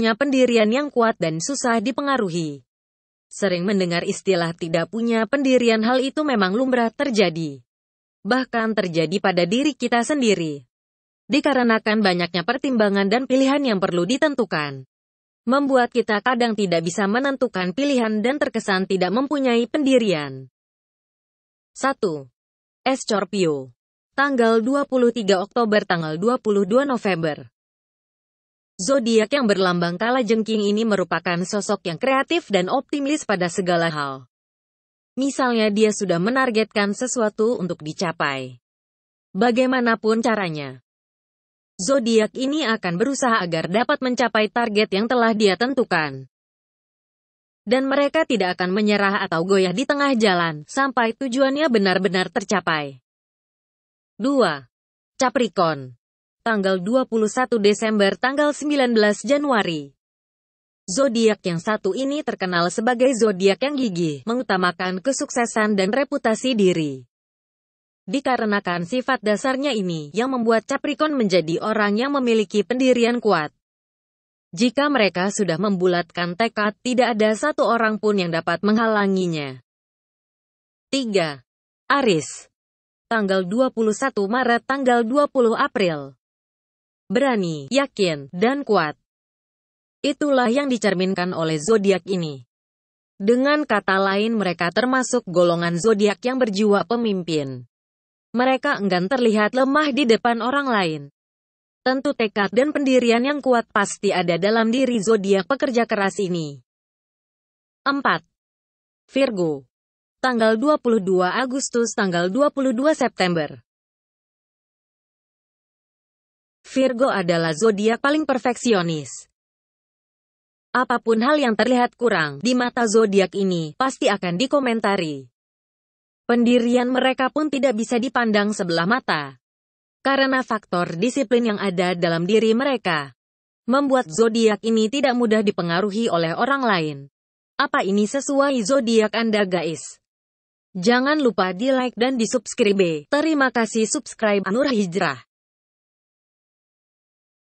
punya pendirian yang kuat dan susah dipengaruhi. Sering mendengar istilah tidak punya pendirian hal itu memang lumrah terjadi. Bahkan terjadi pada diri kita sendiri. Dikarenakan banyaknya pertimbangan dan pilihan yang perlu ditentukan. Membuat kita kadang tidak bisa menentukan pilihan dan terkesan tidak mempunyai pendirian. 1. Escorpio. Tanggal 23 Oktober tanggal 22 November. Zodiak yang berlambang kala jengking ini merupakan sosok yang kreatif dan optimis pada segala hal. Misalnya dia sudah menargetkan sesuatu untuk dicapai. Bagaimanapun caranya, zodiak ini akan berusaha agar dapat mencapai target yang telah dia tentukan. Dan mereka tidak akan menyerah atau goyah di tengah jalan sampai tujuannya benar-benar tercapai. 2. Capricorn tanggal 21 Desember tanggal 19 Januari. Zodiak yang satu ini terkenal sebagai zodiak yang gigih, mengutamakan kesuksesan dan reputasi diri. Dikarenakan sifat dasarnya ini, yang membuat Capricorn menjadi orang yang memiliki pendirian kuat. Jika mereka sudah membulatkan tekad, tidak ada satu orang pun yang dapat menghalanginya. 3. Aris Tanggal 21 Maret Tanggal 20 April berani, yakin, dan kuat. Itulah yang dicerminkan oleh zodiak ini. Dengan kata lain, mereka termasuk golongan zodiak yang berjiwa pemimpin. Mereka enggan terlihat lemah di depan orang lain. Tentu tekad dan pendirian yang kuat pasti ada dalam diri zodiak pekerja keras ini. 4. Virgo. Tanggal 22 Agustus tanggal 22 September. Virgo adalah zodiak paling perfeksionis. Apapun hal yang terlihat kurang di mata zodiak ini pasti akan dikomentari. Pendirian mereka pun tidak bisa dipandang sebelah mata karena faktor disiplin yang ada dalam diri mereka membuat zodiak ini tidak mudah dipengaruhi oleh orang lain. Apa ini sesuai zodiak Anda, guys? Jangan lupa di-like dan di-subscribe. Terima kasih subscribe Nur Hijrah.